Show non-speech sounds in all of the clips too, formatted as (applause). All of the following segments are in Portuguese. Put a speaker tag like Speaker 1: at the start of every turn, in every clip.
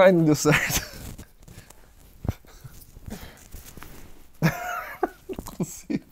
Speaker 1: Ai, não deu certo. não consigo.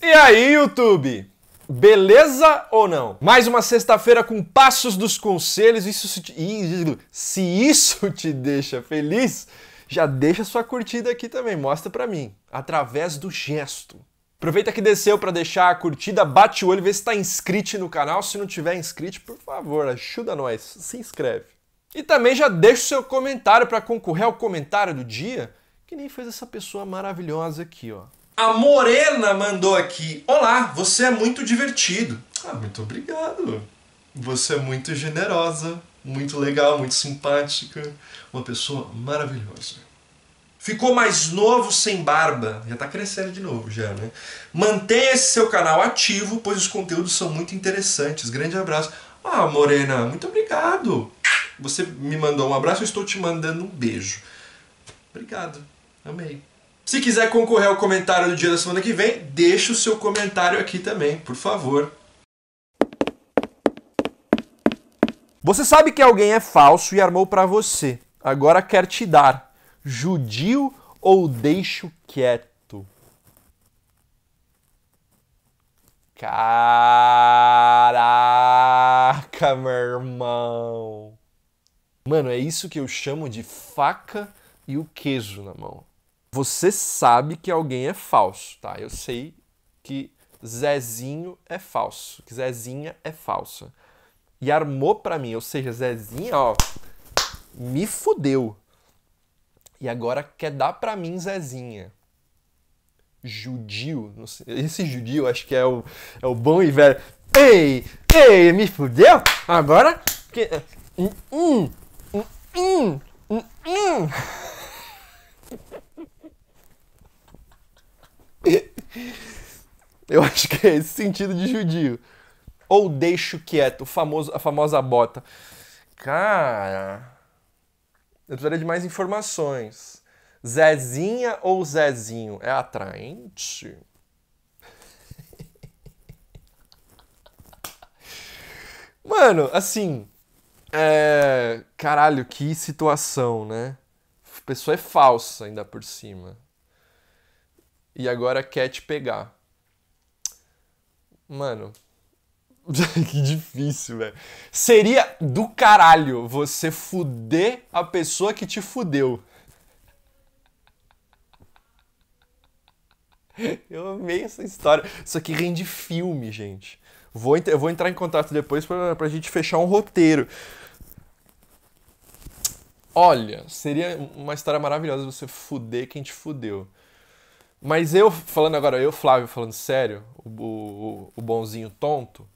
Speaker 1: E aí, YouTube? Beleza ou não? Mais uma sexta-feira com passos dos conselhos. Isso te... se isso te deixa feliz, já deixa sua curtida aqui também. Mostra para mim através do gesto. Aproveita que desceu para deixar a curtida, bate o olho, vê se está inscrito no canal. Se não tiver inscrito, por favor, ajuda nós, se inscreve. E também já deixa o seu comentário para concorrer ao comentário do dia, que nem fez essa pessoa maravilhosa aqui, ó. A Morena mandou aqui: Olá, você é muito divertido. Ah, muito obrigado. Você é muito generosa, muito legal, muito simpática, uma pessoa maravilhosa. Ficou mais novo sem barba. Já está crescendo de novo, já, né? Mantenha esse seu canal ativo, pois os conteúdos são muito interessantes. Grande abraço. Ah, Morena, muito obrigado. Você me mandou um abraço, eu estou te mandando um beijo. Obrigado. Amei. Se quiser concorrer ao comentário do dia da semana que vem, deixa o seu comentário aqui também, por favor. Você sabe que alguém é falso e armou para você. Agora quer te dar judio ou deixo quieto? Caraca, meu irmão! Mano, é isso que eu chamo de faca e o queijo na mão. Você sabe que alguém é falso, tá? Eu sei que Zezinho é falso, que Zezinha é falsa. E armou para mim, ou seja, Zezinha, ó, me fudeu e agora quer dar para mim Zezinha. Judio, esse judio acho que é o, é o bom e velho. Ei, ei, me fudeu? Agora? Que... Eh, hum, hum, hum, (laughs) eu acho que é esse sentido de judio. Ou deixo quieto, famoso, a famosa bota. Cara. Eu precisaria de mais informações. Zezinha ou Zezinho é atraente? (laughs) Mano, assim. É... Caralho, que situação, né? A pessoa é falsa ainda por cima. E agora quer te pegar. Mano, (laughs) que difícil, velho. Seria do caralho você fuder a pessoa que te fudeu. (laughs) Eu amei essa história. Isso aqui rende filme, gente. Vou, eu vou entrar em contato depois pra, pra gente fechar um roteiro. Olha, seria uma história maravilhosa você fuder quem te fudeu. Mas eu, falando agora, eu, Flávio, falando sério, o, o, o bonzinho tonto,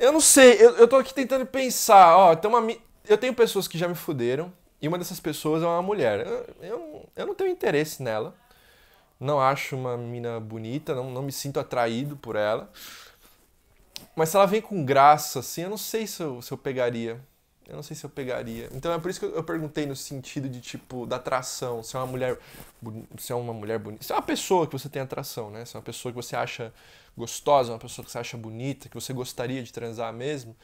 Speaker 1: eu não sei, eu, eu tô aqui tentando pensar, ó, tem uma, eu tenho pessoas que já me fuderam, e uma dessas pessoas é uma mulher. Eu, eu, eu não tenho interesse nela, não acho uma mina bonita, não, não me sinto atraído por ela. Mas se ela vem com graça, assim, eu não sei se eu, se eu pegaria. Eu não sei se eu pegaria. Então é por isso que eu perguntei no sentido de tipo da atração, se é uma mulher, se é uma mulher bonita, se é uma pessoa que você tem atração, né? Se é uma pessoa que você acha gostosa, uma pessoa que você acha bonita, que você gostaria de transar mesmo,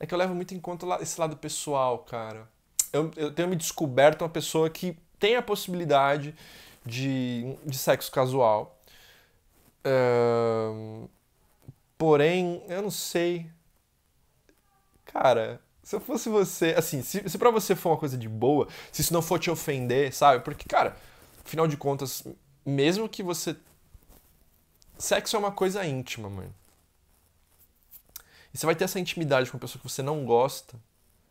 Speaker 1: é que eu levo muito em conta esse lado pessoal, cara. Eu, eu tenho me descoberto uma pessoa que tem a possibilidade de, de sexo casual. Uh, porém, eu não sei. Cara, se eu fosse você, assim, se, se para você for uma coisa de boa, se isso não for te ofender, sabe? Porque, cara, afinal de contas, mesmo que você. Sexo é uma coisa íntima, mano. E você vai ter essa intimidade com uma pessoa que você não gosta.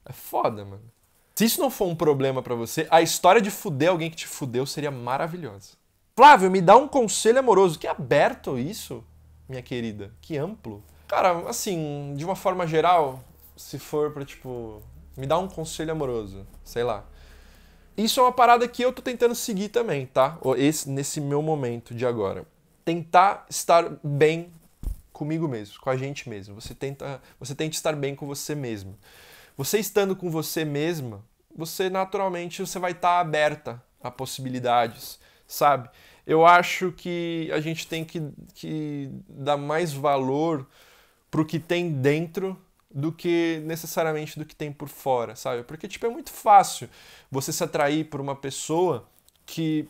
Speaker 1: É foda, mano. Se isso não for um problema para você, a história de fuder alguém que te fudeu seria maravilhosa. Flávio, me dá um conselho amoroso. Que aberto isso, minha querida. Que amplo. Cara, assim, de uma forma geral, se for pra, tipo, me dar um conselho amoroso, sei lá. Isso é uma parada que eu tô tentando seguir também, tá? Esse, nesse meu momento de agora. Tentar estar bem comigo mesmo, com a gente mesmo. Você tenta, você tenta estar bem com você mesmo. Você estando com você mesma, você naturalmente você vai estar tá aberta a possibilidades, sabe? Eu acho que a gente tem que, que dar mais valor pro que tem dentro do que necessariamente do que tem por fora, sabe? Porque, tipo, é muito fácil você se atrair por uma pessoa que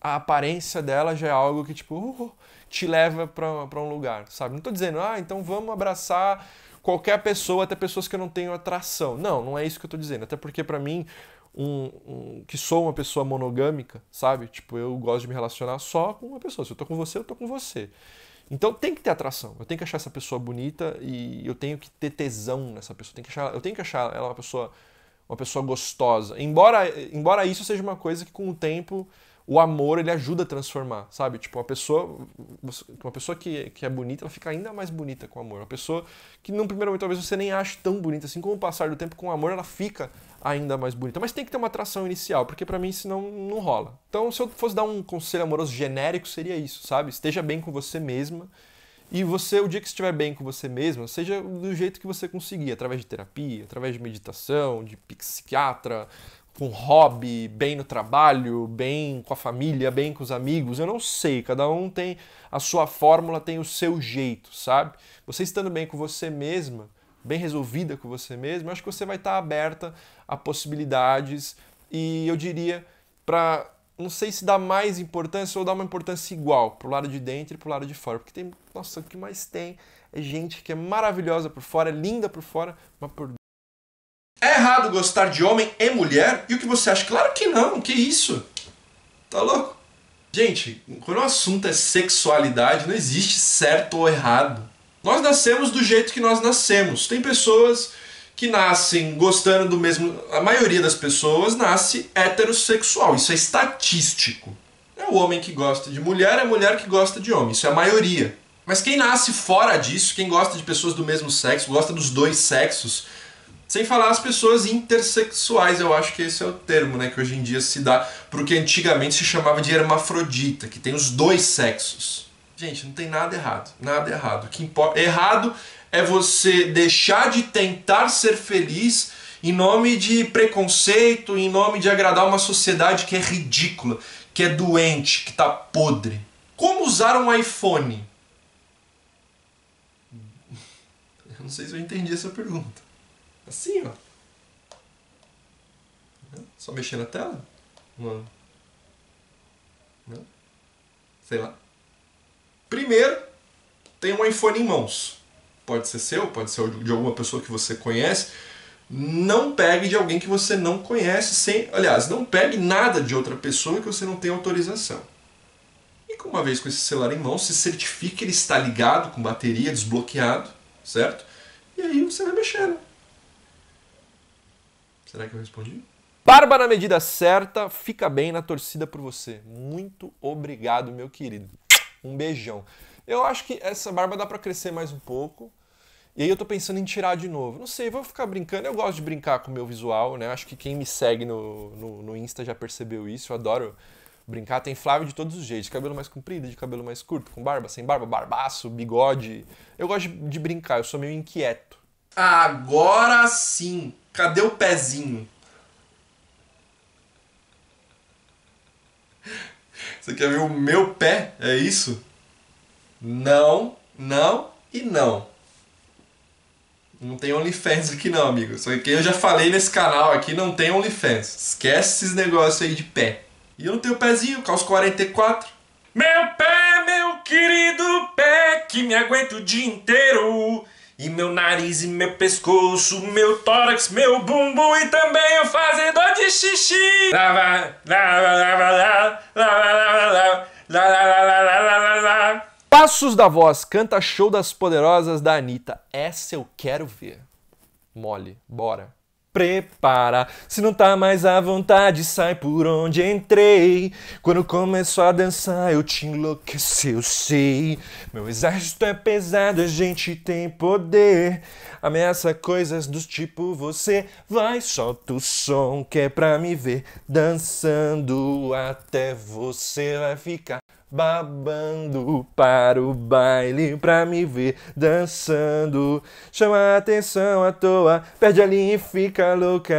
Speaker 1: a aparência dela já é algo que, tipo, uh, te leva para um lugar, sabe? Não tô dizendo, ah, então vamos abraçar qualquer pessoa, até pessoas que eu não tenho atração. Não, não é isso que eu tô dizendo. Até porque, para mim, um, um, que sou uma pessoa monogâmica, sabe? Tipo, eu gosto de me relacionar só com uma pessoa. Se eu tô com você, eu tô com você. Então tem que ter atração. Eu tenho que achar essa pessoa bonita e eu tenho que ter tesão nessa pessoa. Eu tenho que achar, eu tenho que achar ela uma pessoa, uma pessoa gostosa. Embora, embora isso seja uma coisa que com o tempo o amor ele ajuda a transformar, sabe? Tipo, uma pessoa, uma pessoa que, que é bonita, ela fica ainda mais bonita com o amor. Uma pessoa que, num primeiro momento, talvez você nem ache tão bonita, assim como o passar do tempo com o amor, ela fica ainda mais bonita. Mas tem que ter uma atração inicial, porque para mim senão não rola. Então, se eu fosse dar um conselho amoroso genérico, seria isso, sabe? Esteja bem com você mesma. E você, o dia que estiver bem com você mesma, seja do jeito que você conseguir, através de terapia, através de meditação, de psiquiatra, com hobby, bem no trabalho, bem com a família, bem com os amigos. Eu não sei, cada um tem a sua fórmula, tem o seu jeito, sabe? Você estando bem com você mesma, bem resolvida com você mesma, acho que você vai estar aberta a possibilidades e eu diria para não sei se dá mais importância ou dá uma importância igual pro lado de dentro e pro lado de fora, porque tem, nossa, o que mais tem é gente que é maravilhosa por fora, é linda por fora, mas por é errado gostar de homem e mulher? E o que você acha? Claro que não, que isso? Tá louco? Gente, quando o assunto é sexualidade, não existe certo ou errado. Nós nascemos do jeito que nós nascemos. Tem pessoas que nascem gostando do mesmo. A maioria das pessoas nasce heterossexual. Isso é estatístico. É o homem que gosta de mulher, é a mulher que gosta de homem. Isso é a maioria. Mas quem nasce fora disso, quem gosta de pessoas do mesmo sexo, gosta dos dois sexos, sem falar as pessoas intersexuais, eu acho que esse é o termo né, que hoje em dia se dá para o que antigamente se chamava de hermafrodita, que tem os dois sexos. Gente, não tem nada errado, nada errado. O que importa, errado é você deixar de tentar ser feliz em nome de preconceito, em nome de agradar uma sociedade que é ridícula, que é doente, que tá podre. Como usar um iPhone? (laughs) Eu não sei se eu entendi essa pergunta. Assim, ó. Né? Só mexer na tela? Não? Né? Sei lá. Primeiro, tem um iPhone em mãos. Pode ser seu, pode ser de alguma pessoa que você conhece. Não pegue de alguém que você não conhece sem. Aliás, não pegue nada de outra pessoa que você não tem autorização. E com uma vez com esse celular em mão, se certifique que ele está ligado, com bateria, desbloqueado, certo? E aí você vai mexendo. Será que eu respondi? Barba na medida certa, fica bem na torcida por você. Muito obrigado, meu querido. Um beijão. Eu acho que essa barba dá para crescer mais um pouco. E aí eu tô pensando em tirar de novo. Não sei, vou ficar brincando. Eu gosto de brincar com o meu visual, né? Acho que quem me segue no, no, no Insta já percebeu isso. Eu adoro brincar. Tem Flávio de todos os jeitos: de cabelo mais comprido, de cabelo mais curto, com barba, sem barba, barbaço, bigode. Eu gosto de, de brincar, eu sou meio inquieto. Agora sim! Cadê o pezinho? Você quer ver o meu pé? É isso? Não, não e não. Não tem OnlyFans aqui não, amigo. Só que eu já falei nesse canal aqui, não tem OnlyFans. Esquece esses negócios aí de pé. E eu não tenho pezinho, calço 44. Meu pé, meu querido pé, que me aguenta o dia inteiro. E meu nariz, e meu pescoço, meu tórax, meu bumbum e também o fazedor de xixi. Passos da Voz, canta show das poderosas da Anitta. Essa eu quero ver. Mole, bora prepara. Se não tá mais à vontade, sai por onde entrei. Quando começou a dançar, eu te enlouqueci, eu sei. Meu exército é pesado, a gente tem poder. Ameaça coisas dos tipo você. Vai, solta o som que é pra me ver dançando até você vai ficar babando para o baile pra me ver dançando. Chama atenção à toa, perde a linha e fica louca.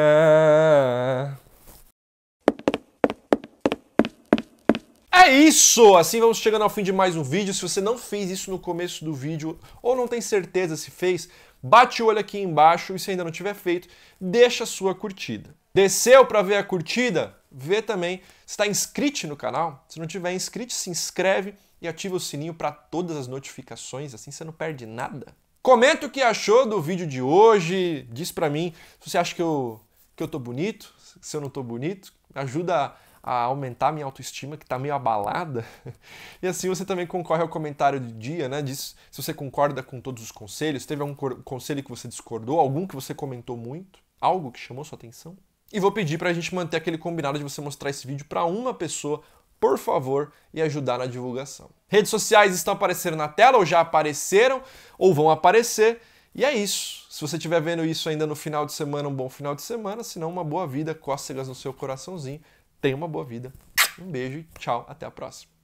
Speaker 1: É isso! Assim vamos chegando ao fim de mais um vídeo. Se você não fez isso no começo do vídeo ou não tem certeza se fez, bate o olho aqui embaixo e se ainda não tiver feito, deixa a sua curtida. Desceu para ver a curtida? Vê também. Está inscrito no canal? Se não tiver inscrito, se inscreve e ativa o sininho para todas as notificações, assim você não perde nada. Comenta o que achou do vídeo de hoje, diz para mim se você acha que eu, que eu tô bonito, se eu não tô bonito, ajuda a aumentar a minha autoestima que tá meio abalada. (laughs) E assim você também concorre ao comentário do dia, né? Diz se você concorda com todos os conselhos, teve algum conselho que você discordou, algum que você comentou muito, algo que chamou sua atenção. E vou pedir para a gente manter aquele combinado de você mostrar esse vídeo para uma pessoa, por favor, e ajudar na divulgação. Redes sociais estão aparecendo na tela, ou já apareceram, ou vão aparecer. E é isso. Se você estiver vendo isso ainda no final de semana, um bom final de semana. Se não, uma boa vida, cócegas no seu coraçãozinho. Tenha uma boa vida. Um beijo e tchau. Até a próxima.